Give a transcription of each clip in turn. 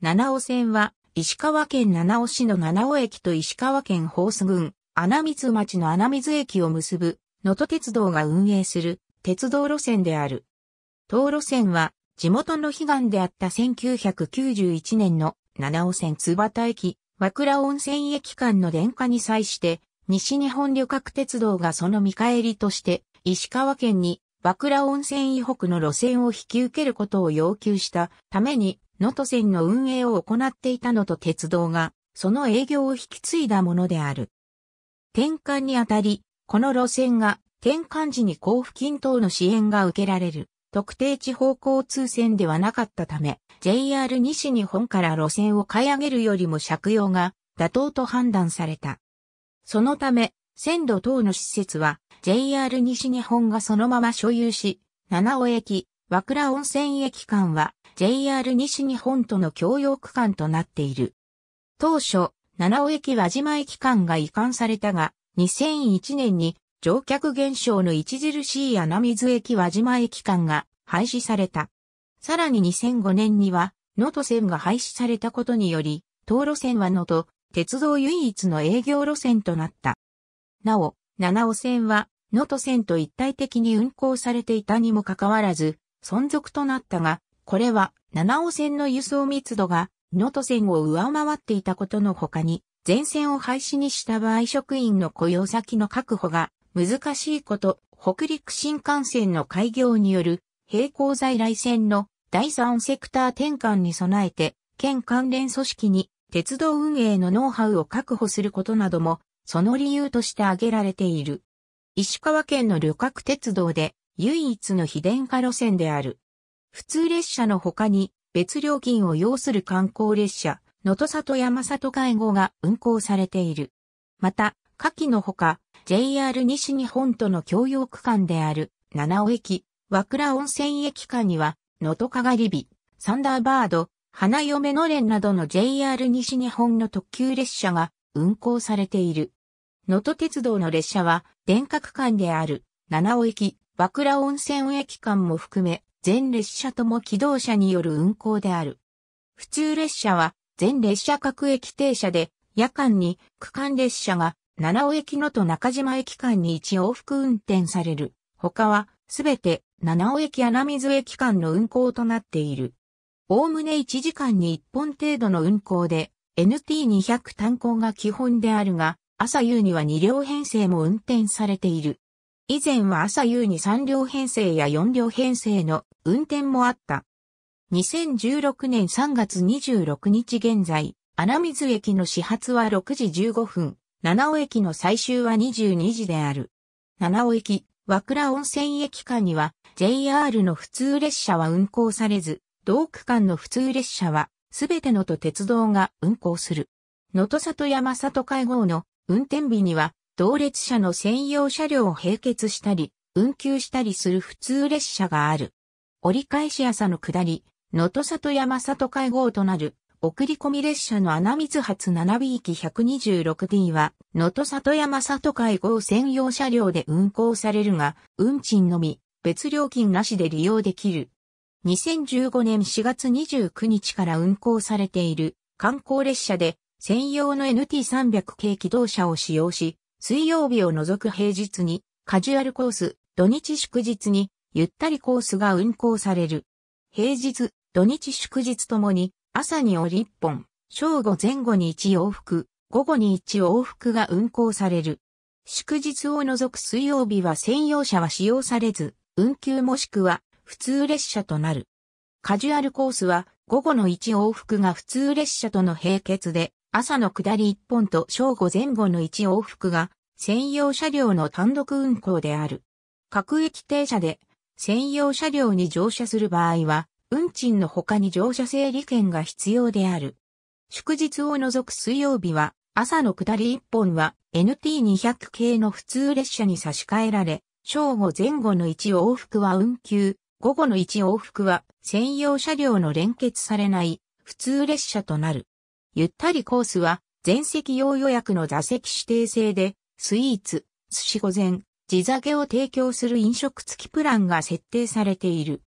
七尾線は、石川県七尾市の七尾駅と石川県宝須郡、穴水町の穴水駅を結ぶ、能登鉄道が運営する、鉄道路線である。当路線は、地元の悲願であった1991年の七尾線津幡駅、和倉温泉駅間の電化に際して、西日本旅客鉄道がその見返りとして、石川県に和倉温泉以北の路線を引き受けることを要求したために、能登線の運営を行っていたのと鉄道が、その営業を引き継いだものである。転換にあたり、この路線が転換時に交付金等の支援が受けられる特定地方交通線ではなかったため、JR 西日本から路線を買い上げるよりも借用が妥当と判断された。そのため、線路等の施設は JR 西日本がそのまま所有し、七尾駅、和倉温泉駅間は JR 西日本との共用区間となっている。当初、七尾駅輪島駅間が移管されたが、2001年に乗客減少の著しい穴水駅輪島駅間が廃止された。さらに2005年には、能登線が廃止されたことにより、東路線は能登、鉄道唯一の営業路線となった。なお、七尾線は、能登線と一体的に運行されていたにもかかわらず、存続となったが、これは、七尾線の輸送密度が、能登線を上回っていたことの他に、全線を廃止にした場合職員の雇用先の確保が難しいこと、北陸新幹線の開業による並行在来線の第三セクター転換に備えて、県関連組織に鉄道運営のノウハウを確保することなども、その理由として挙げられている。石川県の旅客鉄道で唯一の非電化路線である。普通列車の他に別料金を要する観光列車、能登里山里介護が運行されている。また、下記のほか、JR 西日本との共用区間である、七尾駅、和倉温泉駅間には、能登かがり火、サンダーバード、花嫁のれんなどの JR 西日本の特急列車が運行されている。能登鉄道の列車は、電化区間である、七尾駅、和倉温泉駅間も含め、全列車とも機動車による運行である。普通列車は全列車各駅停車で、夜間に区間列車が七尾駅のと中島駅間に1往復運転される。他はすべて七尾駅穴水駅間の運行となっている。おおむね1時間に1本程度の運行で、NT200 単行が基本であるが、朝夕には2両編成も運転されている。以前は朝夕に3両編成や4両編成の運転もあった。2016年3月26日現在、穴水駅の始発は6時15分、七尾駅の最終は22時である。七尾駅、和倉温泉駅間には JR の普通列車は運行されず、同区間の普通列車はすべてのと鉄道が運行する。能登里山里会合の運転日には同列車の専用車両を並結したり、運休したりする普通列車がある。折り返し朝の下り、野戸里山里会合となる、送り込み列車の穴水発 7B126D は、野戸里山里会合専用車両で運行されるが、運賃のみ、別料金なしで利用できる。2015年4月29日から運行されている観光列車で専用の NT300 系機動車を使用し、水曜日を除く平日にカジュアルコース、土日祝日にゆったりコースが運行される。平日、土日祝日ともに朝に折り1本、正午前後に1往復、午後に1往復が運行される。祝日を除く水曜日は専用車は使用されず、運休もしくは普通列車となる。カジュアルコースは午後の1往復が普通列車との並結で、朝の下り1本と正午前後の1往復が専用車両の単独運行である。各駅停車で専用車両に乗車する場合は、運賃の他に乗車整理券が必要である。祝日を除く水曜日は、朝の下り1本は NT200 系の普通列車に差し替えられ、正午前後の1往復は運休、午後の1往復は専用車両の連結されない普通列車となる。ゆったりコースは、全席用予約の座席指定制で、スイーツ、寿司午前、地酒を提供する飲食付きプランが設定されている。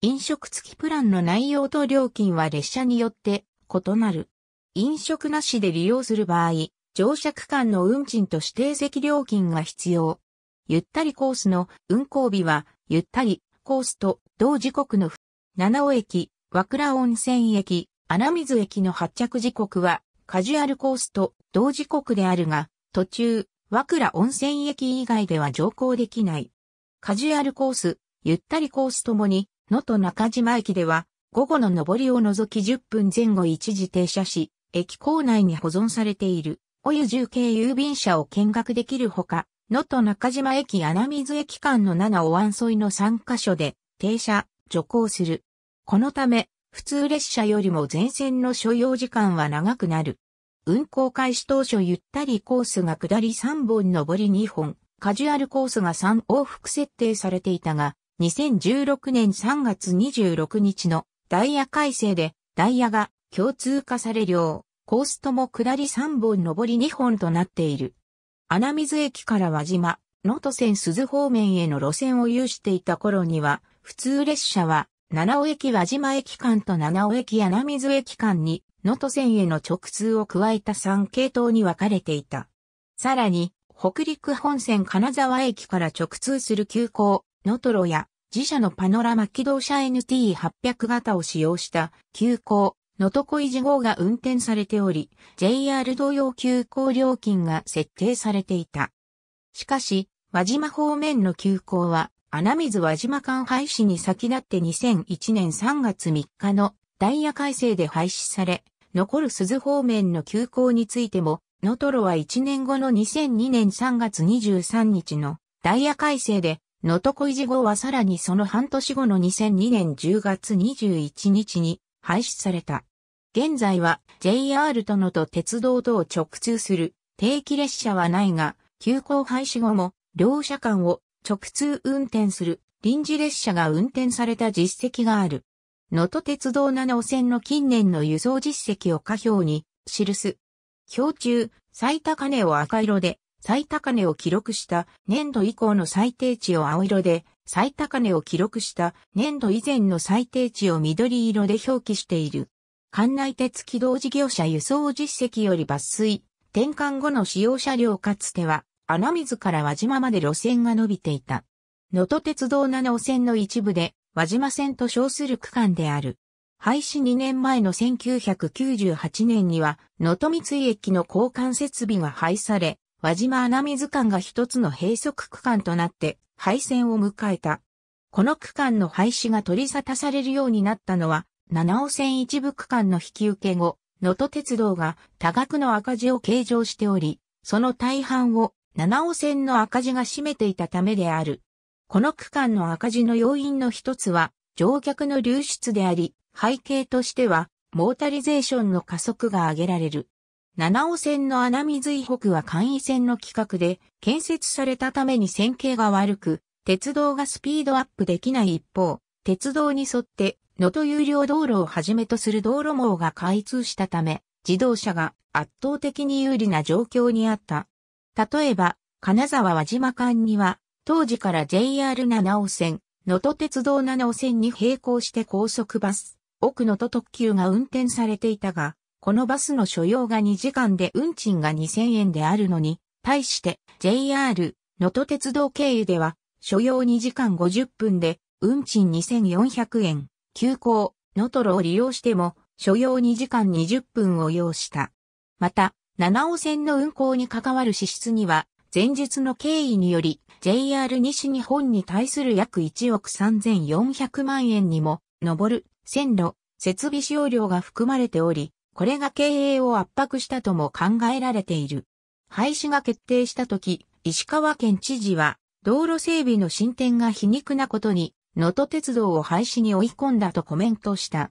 飲食付きプランの内容と料金は列車によって異なる。飲食なしで利用する場合、乗車区間の運賃と指定席料金が必要。ゆったりコースの運行日は、ゆったりコースと同時刻の七尾駅、和倉温泉駅、穴水駅の発着時刻はカジュアルコースと同時刻であるが、途中、和倉温泉駅以外では乗降できない。カジュアルコース、ゆったりコースともに、能登中島駅では、午後の上りを除き10分前後一時停車し、駅構内に保存されている、お湯重慶郵便車を見学できるほか、能登中島駅穴水駅間の7お湾沿いの3カ所で、停車、徐行する。このため、普通列車よりも全線の所要時間は長くなる。運行開始当初ゆったりコースが下り3本上り2本、カジュアルコースが3往復設定されていたが、2016年3月26日のダイヤ改正でダイヤが共通化され両、コースとも下り3本上り2本となっている。穴水駅から輪島、能登線鈴方面への路線を有していた頃には、普通列車は七尾駅輪島駅間と七尾駅穴水駅間に、能登線への直通を加えた3系統に分かれていた。さらに、北陸本線金沢駅から直通する急行、能登路や、自社のパノラマ機動車 NT800 型を使用した急行、能登小維持号が運転されており、JR 同様急行料金が設定されていた。しかし、輪島方面の急行は、穴水輪島間廃止に先立って2001年3月3日のダイヤ改正で廃止され、残る鈴方面の休校についても、ノトロは1年後の2002年3月23日のダイヤ改正で、能登小維後はさらにその半年後の2002年10月21日に廃止された。現在は JR とのと鉄道とを直通する定期列車はないが、急行廃止後も両社間を直通運転する臨時列車が運転された実績がある。能登鉄道7尾線の近年の輸送実績を下表に記す。表中、最高値を赤色で、最高値を記録した年度以降の最低値を青色で、最高値を記録した年度以前の最低値を緑色で表記している。関内鉄軌道事業者輸送実績より抜粋、転換後の使用車両かつては穴水から輪島まで路線が伸びていた。能登鉄道7号線の一部で、輪島線と称する区間である。廃止2年前の1998年には、能登三井駅の交換設備が廃され、輪島穴水間が一つの閉塞区間となって廃線を迎えた。この区間の廃止が取り沙汰されるようになったのは、七尾線一部区間の引き受け後、能登鉄道が多額の赤字を計上しており、その大半を七尾線の赤字が占めていたためである。この区間の赤字の要因の一つは、乗客の流出であり、背景としては、モータリゼーションの加速が挙げられる。七尾線の穴水北は簡易線の規格で建設されたために線形が悪く、鉄道がスピードアップできない一方、鉄道に沿って能登有料道路をはじめとする道路網が開通したため、自動車が圧倒的に有利な状況にあった。例えば、金沢輪島間には、当時から JR 七尾線、能登鉄道七尾線に並行して高速バス、奥能登特急が運転されていたが、このバスの所要が2時間で運賃が2000円であるのに、対して JR 能登鉄道経由では、所要2時間50分で運賃2400円、急行、能登路を利用しても、所要2時間20分を要した。また、七尾線の運行に関わる支出には、前述の経緯により、JR 西日本に対する約1億3400万円にも、上る、線路、設備使用料が含まれており、これが経営を圧迫したとも考えられている。廃止が決定したとき、石川県知事は、道路整備の進展が皮肉なことに、能登鉄道を廃止に追い込んだとコメントした。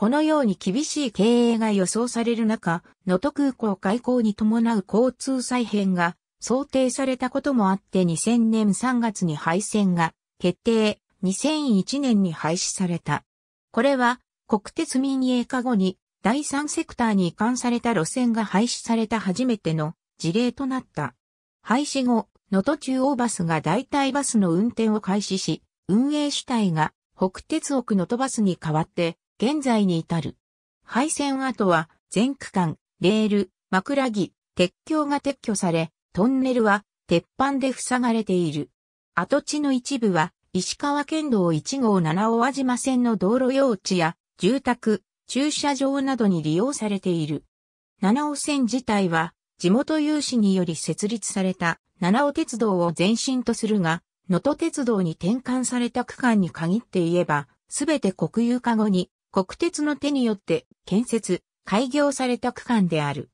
このように厳しい経営が予想される中、能登空港開港に伴う交通再編が想定されたこともあって2000年3月に廃線が決定、2001年に廃止された。これは国鉄民営化後に第三セクターに移管された路線が廃止された初めての事例となった。廃止後、能登中央バスが代替バスの運転を開始し、運営主体が北鉄奥能登バスに代わって現在に至る。廃線跡は全区間、レール、枕木、鉄橋が撤去され、トンネルは鉄板で塞がれている。跡地の一部は石川県道1号7尾和島線の道路用地や住宅、駐車場などに利用されている。七尾線自体は地元有志により設立された七尾鉄道を前身とするが、能登鉄道に転換された区間に限って言えば、すべて国有化後に国鉄の手によって建設、開業された区間である。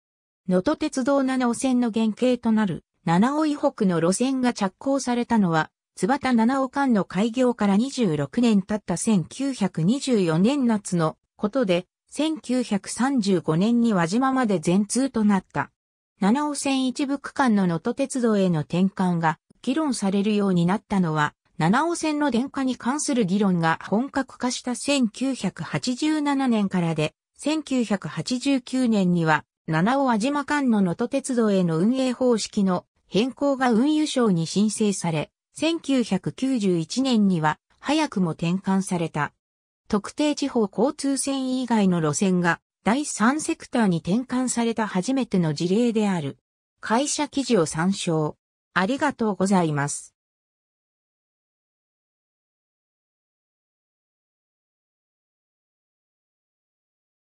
能登鉄道7尾線の原型となる七尾以北の路線が着工されたのは、津端七尾間の開業から26年経った1924年夏のことで、1935年に輪島まで全通となった。七尾線一部区間の能登鉄道への転換が議論されるようになったのは、七尾線の電化に関する議論が本格化した1987年からで、1989年には、七尾和島間の能登鉄道への運営方式の変更が運輸省に申請され、1991年には早くも転換された。特定地方交通線以外の路線が第3セクターに転換された初めての事例である。会社記事を参照。ありがとうございます。